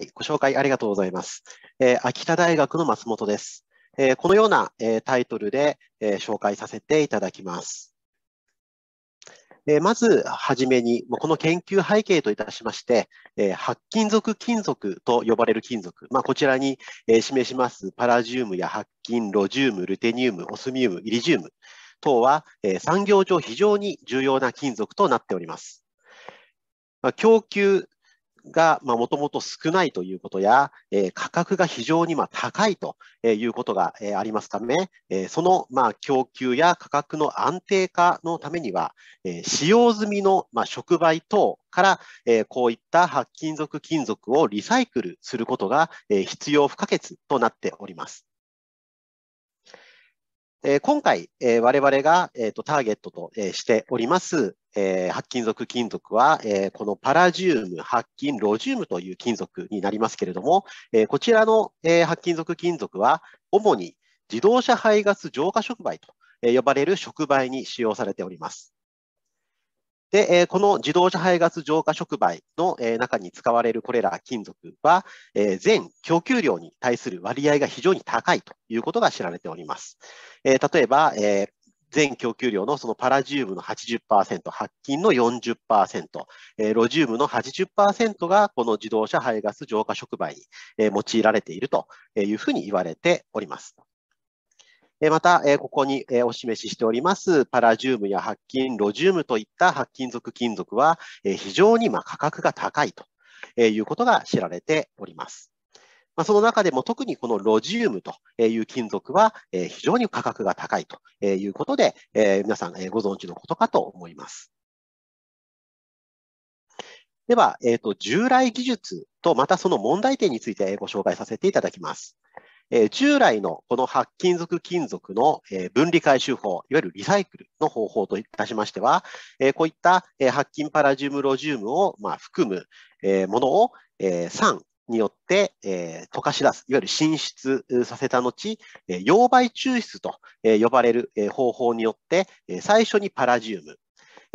はい、ご紹介ありがとうございます。えー、秋田大学の松本です。えー、このような、えー、タイトルで、え紹介させていただきます。えまずはじめに、この研究背景といたしまして、え白金属金属と呼ばれる金属、まあ、こちらに、え示しますパラジウムや白金、ロジウム、ルテニウム、オスミウム、イリジウム等は、え産業上非常に重要な金属となっております。まあ、供給がもともと少ないということや、え価格が非常にま高いということがありますため、えそのま供給や価格の安定化のためには、え使用済みのま触媒等から、えこういった白金属金属をリサイクルすることが、え必要不可欠となっております。え今回、え我々が、えー、とターゲットと、えしております、え白金属金属は、えこのパラジウム、白金、ロジウムという金属になりますけれども、えこちらの、え白金属金属は主に自動車排ガス浄化触媒と呼ばれる触媒に使用されております。で、えー、この自動車排ガス浄化触媒の、えー、中に使われるこれら金属は、えー、全供給量に対する割合が非常に高いということが知られております。えー、例えば、えー全供給量のそのパラジウムの80%、白金の40%、えー、ロジウムの80%がこの自動車排ガス浄化触媒に、えー、用いられているというふうに言われております。また、ここにお示ししておりますパラジウムや白金、ロジウムといった白金属金属は非常に価格が高いということが知られております。その中でも特にこのロジウムという金属は非常に価格が高いということで、皆さんご存知のことかと思います。では、えーと、従来技術とまたその問題点についてご紹介させていただきます。え従来のこの白金属金属の、え分離回収法、いわゆるリサイクルの方法といたしましては、えこういった、え白金パラジウムロジウムを、ま含む、えものを、え酸によって、え溶かし出す、いわゆる浸出させた後、え溶媒抽出と、え呼ばれる、え方法によって、え最初にパラジウム、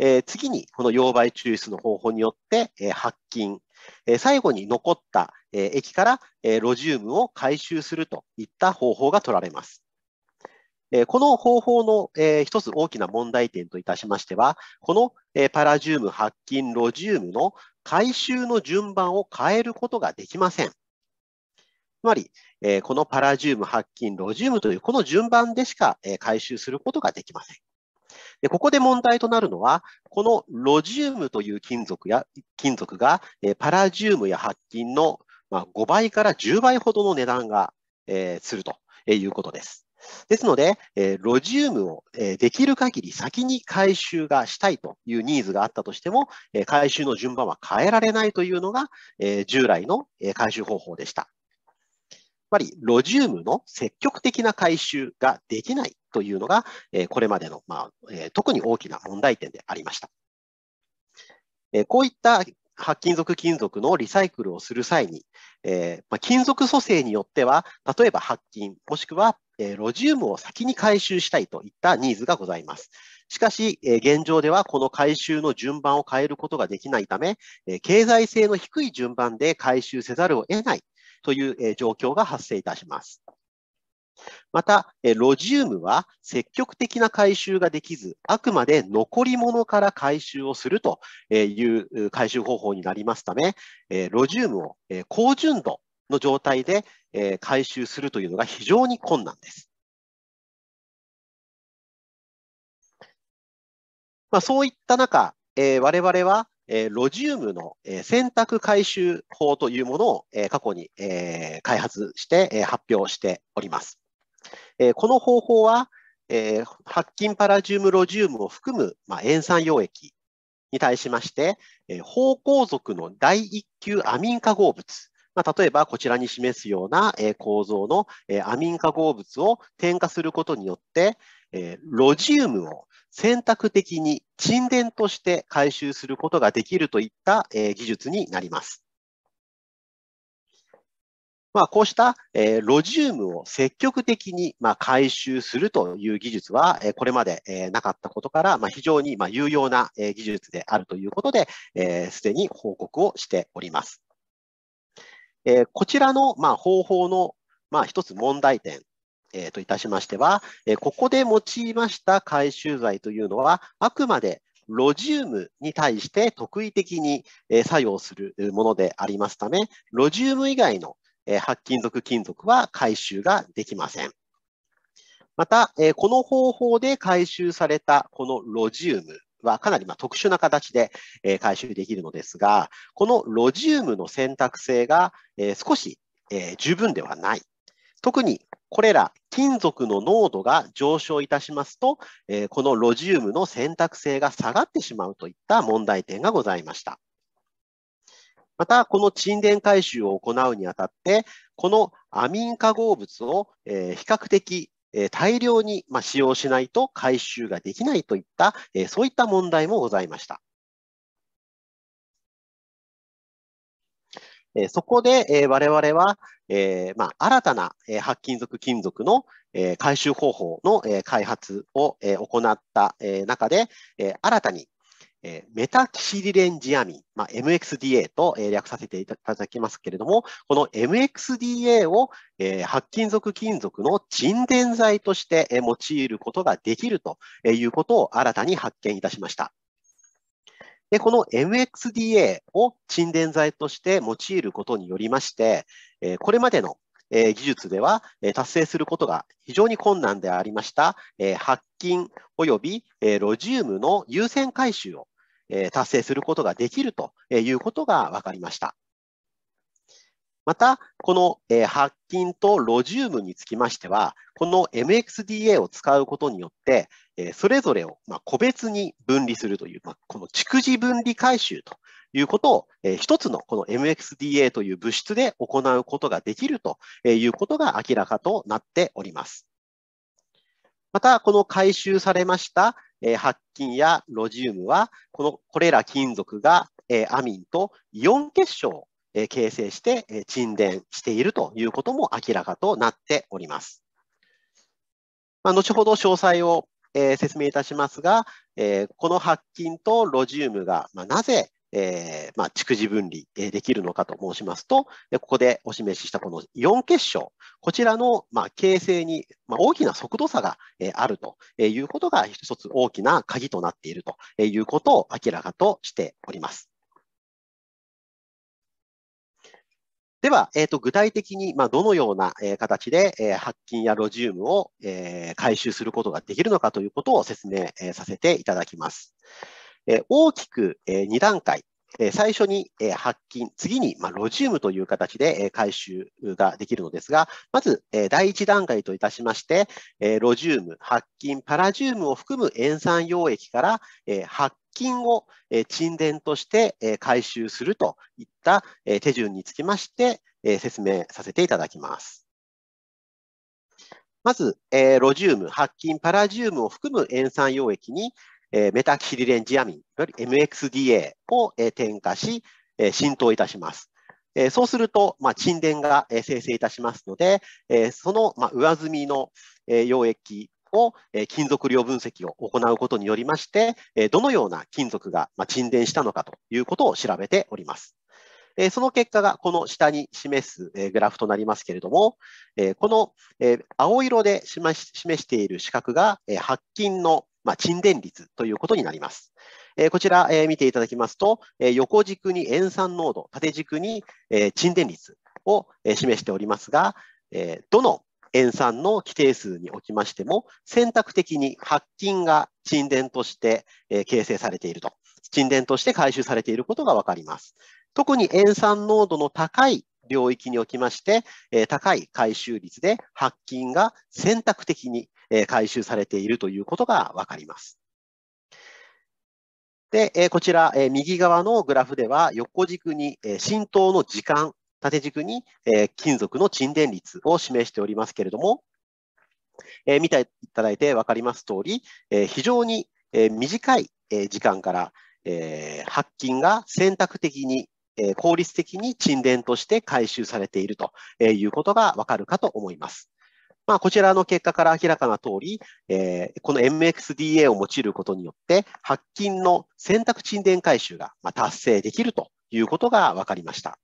え次にこの溶媒抽出の方法によって、え白金、え最後に残った、えー、液から、えー、ロジウムを回収するといった方法が取られます。えこの方法の、えー、一つ大きな問題点といたしましては、この、えパラジウム、白金、ロジウムの回収の順番を変えることができません。つまり、えこのパラジウム、白金、ロジウムというこの順番でしか、え回収することができません。でここで問題となるのは、このロジウムという金属や金属がパラジウムや白金のまあ、5倍から10倍ほどの値段が、えするということです。ですので、えロジウムを、えできる限り先に回収がしたいというニーズがあったとしても、え回収の順番は変えられないというのが、え従来の、え回収方法でした。つまり、ロジウムの積極的な回収ができないというのが、えこれまでの、まあえ特に大きな問題点でありました。えこういった白金属金属のリサイクルをする際に、えー、まあ、金属組成によっては、例えば白金、もしくは、えー、ロジウムを先に回収したいといったニーズがございます。しかし、えー、現状ではこの回収の順番を変えることができないため、え経済性の低い順番で回収せざるを得ないという、え状況が発生いたします。また、ロジウムは積極的な回収ができず、あくまで残り物から回収をするという回収方法になりますため、ロジウムを高純度の状態で回収するというのが非常に困難です。まあ、そういった中、我々はロジウムの選択回収法というものを過去に開発して発表しております。えー、この方法は、えー、白金パラジウムロジウムを含む、まあ、塩酸溶液に対しまして、えー、方向属の第一級アミン化合物、まあ、例えばこちらに示すような、えー、構造の、えー、アミン化合物を添加することによって、えー、ロジウムを選択的に沈殿として回収することができるといった、えー、技術になります。まあ、こうした、えー、ロジウムを積極的に、まあ、回収するという技術は、えー、これまで、えー、なかったことから、まあ、非常に、まあ、有用な、えー、技術であるということで、す、えー、で、に報告をしております。えー、こちらの、まあ、方法の、まあ、一つ問題点えー、といたしましては、えー、ここで用いました回収剤というのは、あくまでロジウムに対して特異的に作用するものでありますため、ロジウム以外のえ白金属、金属は回収ができません。また、えこの方法で回収されたこのロジウムはかなりま特殊な形で、え回収できるのですが、このロジウムの選択性が、え少し、え十分ではない。特にこれら金属の濃度が上昇いたしますと、えこのロジウムの選択性が下がってしまうといった問題点がございました。また、この沈殿回収を行うにあたって、このアミン化合物を、え比較的大量に使用しないと回収ができないといった、そういった問題もございました。そこで我々は、まあ、新たな白金属金属の回収方法の開発を行った中で、新たにえー、メタキシリレンジアミン、まあ、MXDA と、えー、略させていただきますけれども、この MXDA を、えー、白金属金属の沈殿剤として、えー、用いることができるということを新たに発見いたしました。で、この MXDA を沈殿剤として用いることによりまして、えー、これまでのえ技術では、え達成することが非常に困難でありました、え白金及び、えロジウムの優先回収を、え達成することができるということが分かりました。また、この、え白金とロジウムにつきましては、この MXDA を使うことによって、えそれぞれを、まあ、個別に分離するという、まあ、この蓄次分離回収ということを、え一つのこの MXDA という物質で行うことができるということが明らかとなっております。また、この回収されましたえー、白金やロジウムは、このこれら金属が、えー、アミンとイオン結晶を、えー、形成して、えー、沈殿しているということも明らかとなっております。まあ、後ほど詳細を、えー、説明いたしますが、えー、この白金とロジウムが、まあ、なぜえー、まあ、蓄次分離、えできるのかと申しますと、ここでお示ししたこの4結晶、こちらの、まあ、形成に、まあ、大きな速度差が、えあるということが一つ大きな鍵となっているということを明らかとしております。では、えー、と具体的に、まあ、どのような、え形で、え白金やロジウムを、え回収することができるのかということを説明、させていただきます。え大きく、え2段階、え最初に、え発金、次に、まロジウムという形で、え回収ができるのですが、まず、え第1段階といたしまして、えロジウム、発金、パラジウムを含む塩酸溶液から、え発金を、え沈殿として、え回収するといった、え手順につきまして、え説明させていただきます。まず、えロジウム、白金、パラジウムを含む塩酸溶液に、えメタキシリレンジアミン、いわゆる MXDA を、え添加し、え浸透いたします。えそうすると、まあ、沈殿が、え生成いたしますので、えその、ま上積みの、え溶液を、え金属量分析を行うことによりまして、えどのような金属が、ま沈殿したのかということを調べております。えその結果がこの下に示す、えグラフとなりますけれども、えこの、え青色で示し示している四角が、え白金の、まあ、沈殿率ということになります。えー、こちら、えー、見ていただきますと、えー、横軸に塩酸濃度、縦軸に、えー、沈殿率を、えー、示しておりますが、えー、どの塩酸の規定数におきましても、選択的に白金が沈殿として、えー、形成されていると、沈殿として回収されていることがわかります。特に塩酸濃度の高い領域におきまして、えー、高い回収率で白金が選択的にえ回収されているということがわかります。で、えこちら、え右側のグラフでは、横軸に、え浸透の時間、縦軸に、え金属の沈殿率を示しておりますけれども、え見ていただいて分かります通り、え非常に、え短い、え時間から、え白金が選択的に、え効率的に沈殿として回収されているということが分かるかと思います。まあ、こちらの結果から明らかな通り、えー、この MXDA を用いることによって、白金の選択沈殿回収が達成できるということが分かりました。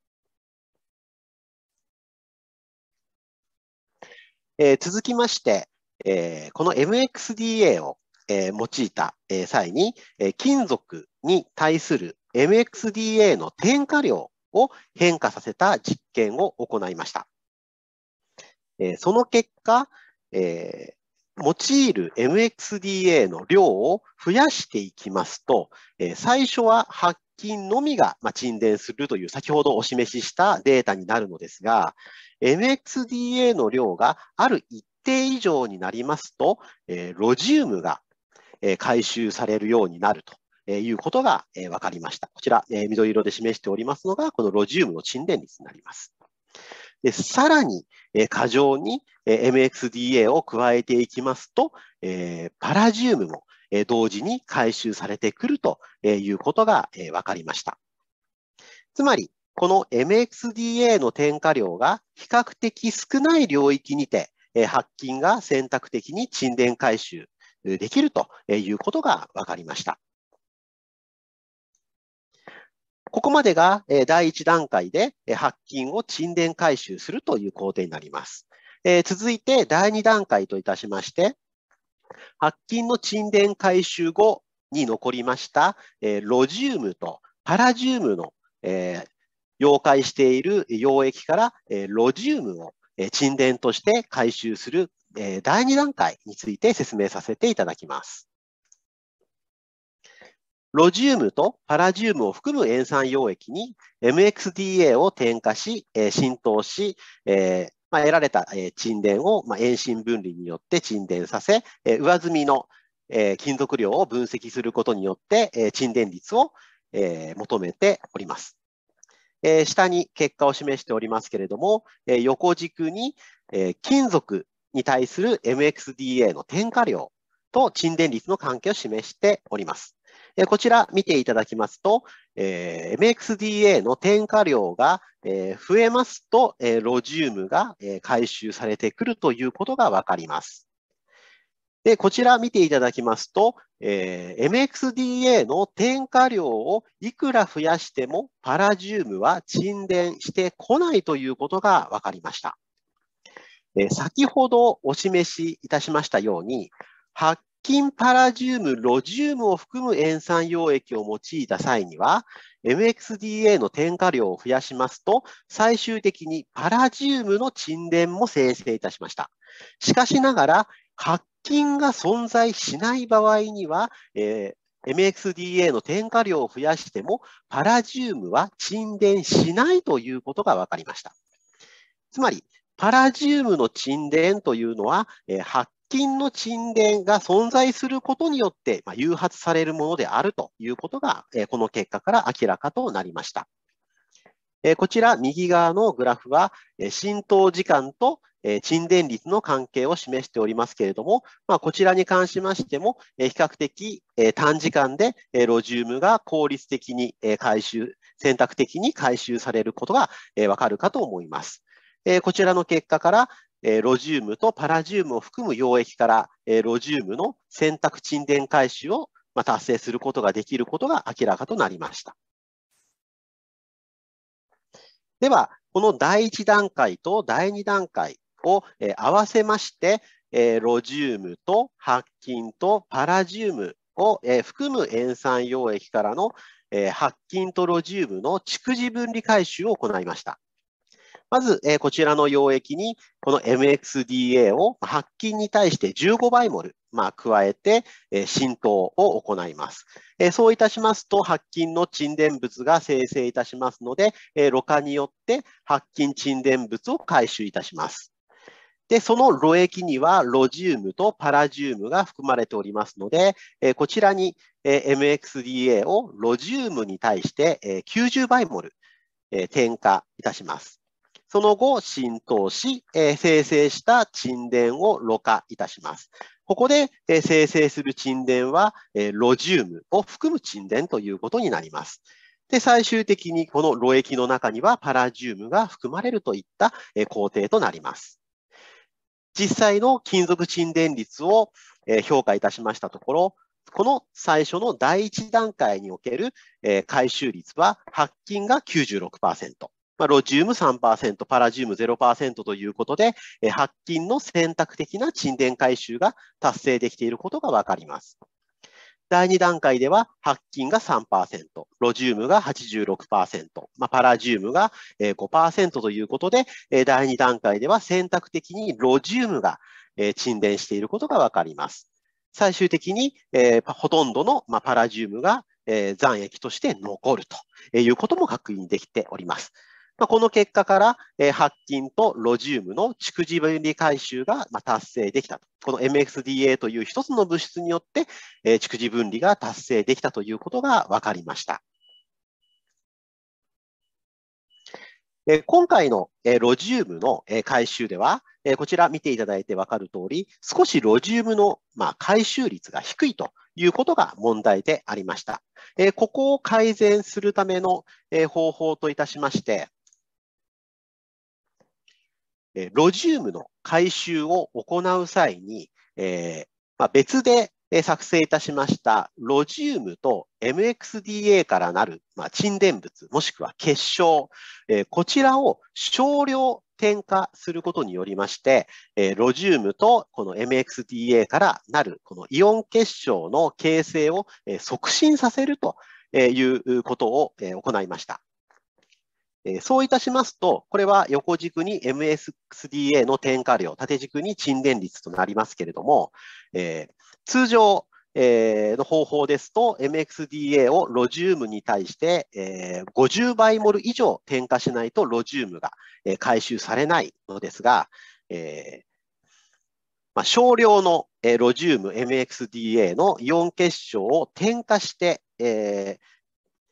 えー、続きまして、えー、この MXDA を、えー、用いた、えー、際に、えー、金属に対する MXDA の添加量を変化させた実験を行いました。えー、その結果、えー、用いる MXDA の量を増やしていきますと、えー、最初は発菌のみが、ま沈殿するという先ほどお示ししたデータになるのですが、MXDA の量がある一定以上になりますと、えロジウムが、え回収されるようになるとえいうことが、え分かりました。こちら、え緑色で示しておりますのが、このロジウムの沈殿率になります。でさらに、え過剰に MXDA を加えていきますと、えパラジウムも同時に回収されてくるということが分かりました。つまり、この MXDA の添加量が比較的少ない領域にて、発菌が選択的に沈殿回収できるということが分かりました。ここまでが第1段階で白金を沈殿回収するという工程になります。え続いて第2段階といたしまして、白金の沈殿回収後に残りました、えロジウムとパラジウムの、え溶解している溶液から、えロジウムを沈殿として回収する、え第2段階について説明させていただきます。ロジウムとパラジウムを含む塩酸溶液に MXDA を添加し、え浸透し、えーまあ、得られた、え沈殿を、まあ、遠心分離によって沈殿させ、え上積みの、え金属量を分析することによって、え沈殿率を、え求めております。え下に結果を示しておりますけれども、え横軸に、え金属に対する MXDA の添加量と沈殿率の関係を示しております。えこちら見ていただきますと、え MXDA の添加量が、え増えますと、えロジウムが、え回収されてくるということがわかります。で、こちら見ていただきますと、えー、MXDA の添加量をいくら増やしてもパラジウムは沈殿してこないということが分かりました。え先ほどお示しいたしましたように、発金パラジウム、ロジウムを含む塩酸溶液を用いた際には、MXDA の添加量を増やしますと、最終的にパラジウムの沈殿も生成いたしました。しかしながら、白菌が存在しない場合には、えー、MXDA の添加量を増やしても、パラジウムは沈殿しないということが分かりました。つまり、パラジウムの沈殿というのは、えー、発近の沈殿が存在することによって、まあ、誘発されるものであるということが、えー、この結果から明らかとなりました。えー、こちら、右側のグラフは、えー、浸透時間と、えー、沈殿率の関係を示しておりますけれども、まあ、こちらに関しましても、えー、比較的、えー、短時間で、えー、ロジウムが効率的に、えー、回収、選択的に回収されることが、えー、わかるかと思います。えこちらの結果から、えロジウムとパラジウムを含む溶液から、えロジウムの選択沈殿回収を、ま達成することができることが明らかとなりました。では、この第1段階と第2段階を、え合わせまして、えロジウムと白金とパラジウムを、え含む塩酸溶液からの、え白金とロジウムの蓄次分離回収を行いました。まず、えー、こちらの溶液に、この MXDA を白金に対して15倍モル、まあ、加えて、えー、浸透を行います、えー、そういたしますと、白金の沈殿物が生成いたしますので、えー、ろ過によって白金沈殿物を回収いたします。で、その露液にはロジウムとパラジウムが含まれておりますので、えこちらに、え MXDA をロジウムに対して、え90倍モル、え添加いたします。その後、浸透し、えー、生成した沈殿をろ過いたします。ここで、えー、生成する沈殿は、えー、ロジウムを含む沈殿ということになります。で、最終的にこの炉液の中にはパラジウムが含まれるといった、え工程となります。実際の金属沈殿率を、え評価いたしましたところ、この最初の第1段階における、え回収率は、発金が96%。まあ、ロジウム3%、パラジウム0%ということで、白金の選択的な沈殿回収が達成できていることがわかります。第2段階では、白金が3%、ロジウムが86%、まあ、パラジウムが5%ということで、第2段階では選択的にロジウムが沈殿していることがわかります。最終的に、えー、ほとんどの、まあ、パラジウムが、えー、残液として残るということも確認できております。まあ、この結果から、えー、白金とロジウムの蓄次分離回収が、まあ、達成できたと。この MXDA という一つの物質によって、えー、蓄次分離が達成できたということが分かりました。今回のロジウムの回収では、こちら見ていただいて分かるとおり、少しロジウムの回収率が低いということが問題でありました。ここを改善するための方法といたしまして、えロジウムの回収を行う際に、えまあ、別で作成いたしましたロジウムと MXDA からなる、まあ、沈殿物、もしくは結晶、えこちらを少量添加することによりまして、えロジウムとこの MXDA からなるこのイオン結晶の形成を、え促進させるということを、え行いました。そういたしますと、これは横軸に MSDA の添加量、縦軸に沈殿率となりますけれども、え通常、えの方法ですと、MXDA をロジウムに対して、え50倍モル以上添加しないとロジウムが、え回収されないのですが、えまあ、少量の、えロジウム MXDA のイオン結晶を添加して、え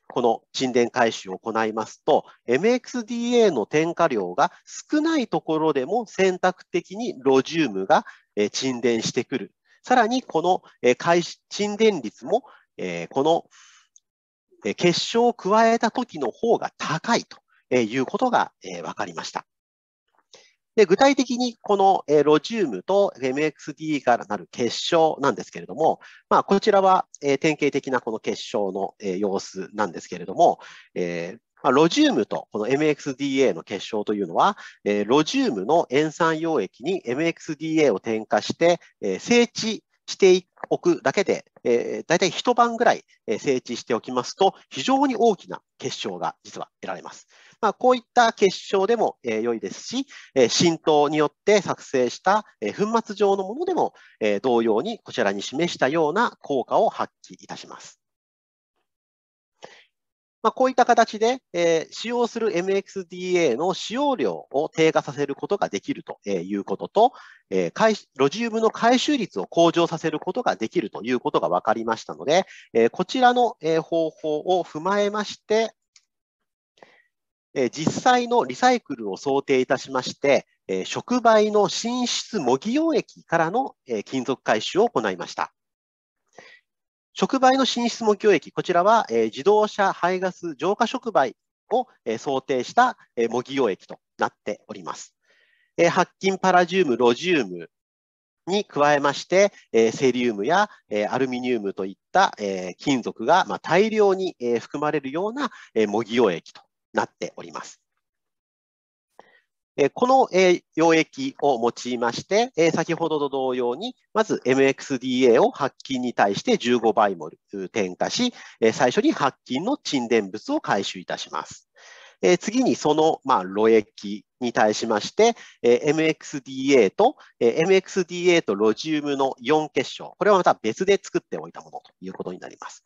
この沈殿回収を行いますと、MXDA の添加量が少ないところでも選択的にロジウムが沈殿してくる。さらに、この沈殿率も、この結晶を加えた時の方が高いということが分かりました。で具体的にこの、えロジウムと MXD からなる結晶なんですけれども、まあ、こちらは、え典型的なこの結晶の、え様子なんですけれども、えーまあ、ロジウムとこの MXDA の結晶というのは、えロジウムの塩酸溶液に MXDA を添加して、え整地しておくだけで、えー、大体一晩ぐらい整地しておきますと、非常に大きな結晶が実は得られます。まあ、こういった結晶でも、えー、良いですし、え浸透によって作成した、え粉末状のものでも、え同様にこちらに示したような効果を発揮いたします。まあ、こういった形で、えー、使用する MXDA の使用量を低下させることができるということと、えー、ロジウムの回収率を向上させることができるということが分かりましたので、えー、こちらの方法を踏まえまして、え実際のリサイクルを想定いたしまして、え触媒の浸出模擬溶液からの、え金属回収を行いました。触媒の浸出模擬溶液、こちらは、え自動車排ガス浄化触媒を、え想定した、え模擬溶液となっております。え白金パラジウム、ロジウムに加えまして、えセリウムや、えアルミニウムといった、え金属が、ま大量に、え含まれるような、え模擬溶液となっております。この溶液を用いまして、先ほどと同様に、まず MXDA を白金に対して15倍モル添加し、最初に白金の沈殿物を回収いたします。次にその、まあ、液に対しまして、MXDA と、MXDA とロジウムの4結晶、これはまた別で作っておいたものということになります。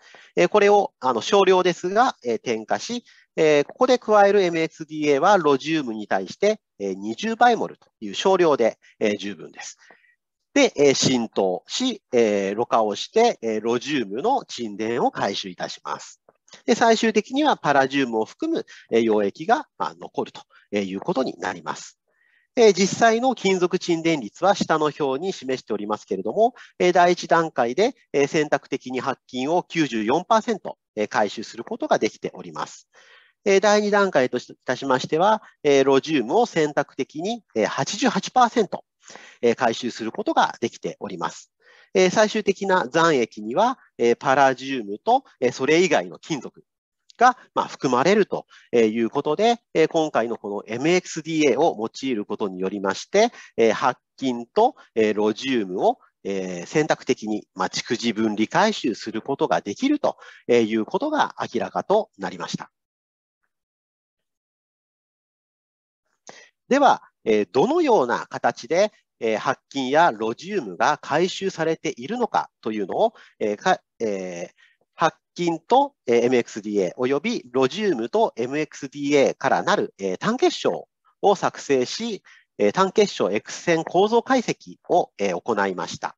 これをあの少量ですが、添加し、えここで加える MXDA はロジウムに対して、え20倍モルという少量で、え十分です。で、え浸透し、えろ過をして、えロジウムの沈殿を回収いたします。で最終的にはパラジウムを含む、え溶液が、ま残るということになります。で、実際の金属沈殿率は下の表に示しておりますけれども、え第1段階で、え選択的に白金を94%、え回収することができております。え第2段階といたしましては、えロジウムを選択的に、え88%、え回収することができております。え最終的な残液には、えパラジウムと、えそれ以外の金属が、ま含まれるということで、え今回のこの MXDA を用いることによりまして、え白金と、えロジウムをえ選択的に、ま蓄次分離回収することができるということが明らかとなりました。では、えどのような形で、え白金やロジウムが回収されているのかというのを、えかえ白金と MXDA およびロジウムと MXDA からなる単結晶を作成し、単結晶 X 線構造解析を行いました。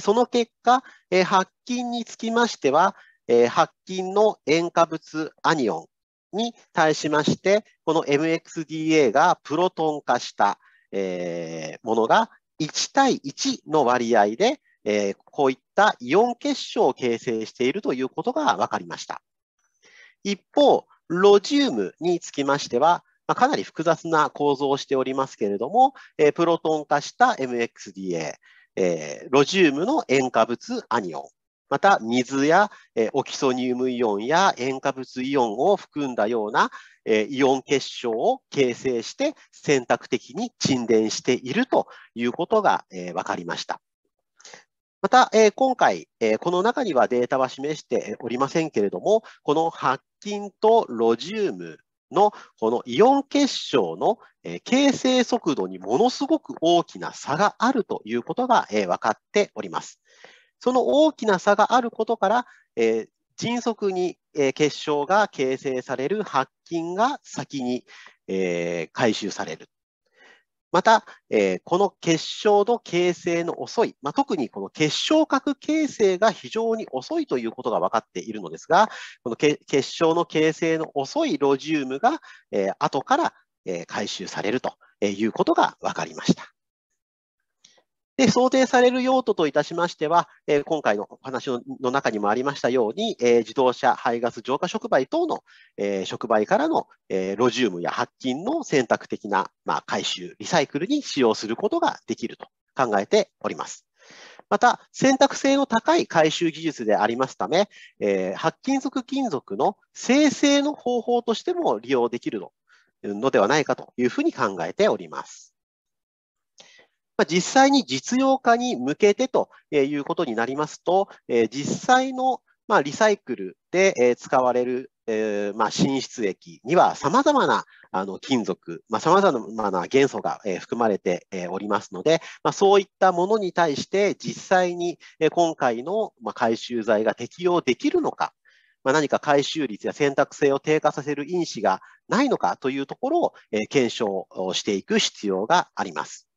その結果、白金につきましては、白金の塩化物アニオンに対しまして、この MXDA がプロトン化した、えー、ものが1対1の割合で、えー、こういったイオン結晶を形成しているということが分かりました。一方、ロジウムにつきましては、まあ、かなり複雑な構造をしておりますけれども、えー、プロトン化した MXDA、えー、ロジウムの塩化物アニオン、また水や、えオキソニウムイオンや塩化物イオンを含んだような、えイオン結晶を形成して選択的に沈殿しているということが、え分かりました。また、え今回、えこの中にはデータは示しておりませんけれども、この白金とロジウムのこのイオン結晶の形成速度にものすごく大きな差があるということが分かっております。その大きな差があることから、えー、迅速に、えー、結晶が形成される白金が先に、えー、回収される。また、えー、この結晶の形成の遅い、まあ、特にこの結晶核形成が非常に遅いということが分かっているのですが、この結晶の形成の遅いロジウムが、えー、後から、えー、回収されるということが分かりました。で、想定される用途といたしましては、え今回のお話の中にもありましたように、え自動車、排ガス浄化触媒等の、え触媒からの、えロジウムや白金の選択的な、ま回収、リサイクルに使用することができると考えております。また、選択性の高い回収技術でありますため、えー、白金属金属の生成の方法としても利用できるのではないかというふうに考えております。まあ、実際に実用化に向けてということになりますと、え実際のまリサイクルで、え使われる、えま進出液には様々なあの金属、まあ、様々な元素が、え含まれて、えおりますので、まそういったものに対して実際に、え今回の、ま回収剤が適用できるのか、ま何か回収率や選択性を低下させる因子がないのかというところを、え検証していく必要があります。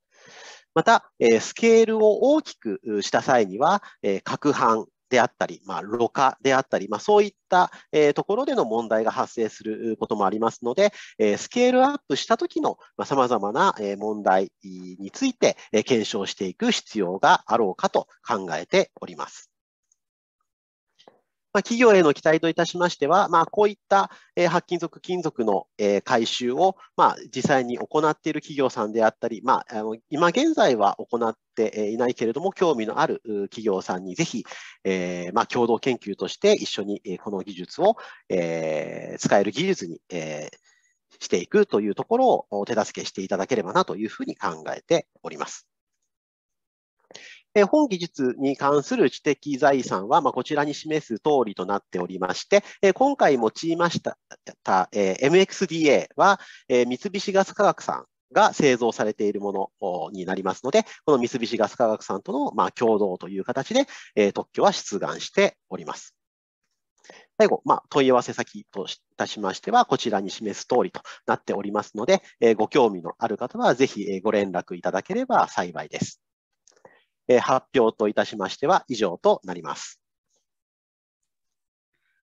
また、えスケールを大きくした際には、え攪拌であったり、まあ、ろ過であったり、まあ、そういった、えところでの問題が発生することもありますので、えスケールアップした時のさまざ、まな、問題について、え検証していく必要があろうかと考えております。まあ、企業への期待といたしましては、まあ、こういった、えー、白金属、金属の、えー、回収を、まあ、実際に行っている企業さんであったり、まあ、今現在は行っていないけれども、興味のある企業さんにぜひ、えーまあ、共同研究として一緒にこの技術を、えー、使える技術に、えー、していくというところをお手助けしていただければなというふうに考えております。え本技術に関する知的財産は、まこちらに示す通りとなっておりまして、え今回用いましたた、え MXDA は、え三菱ガス科学さんが製造されているものになりますので、この三菱ガス科学さんとの、ま共同という形で、え特許は出願しております。最後、まあ、問い合わせ先といたしましては、こちらに示す通りとなっておりますので、えご興味のある方は、ぜひご連絡いただければ幸いです。発表といたしましては以上となります。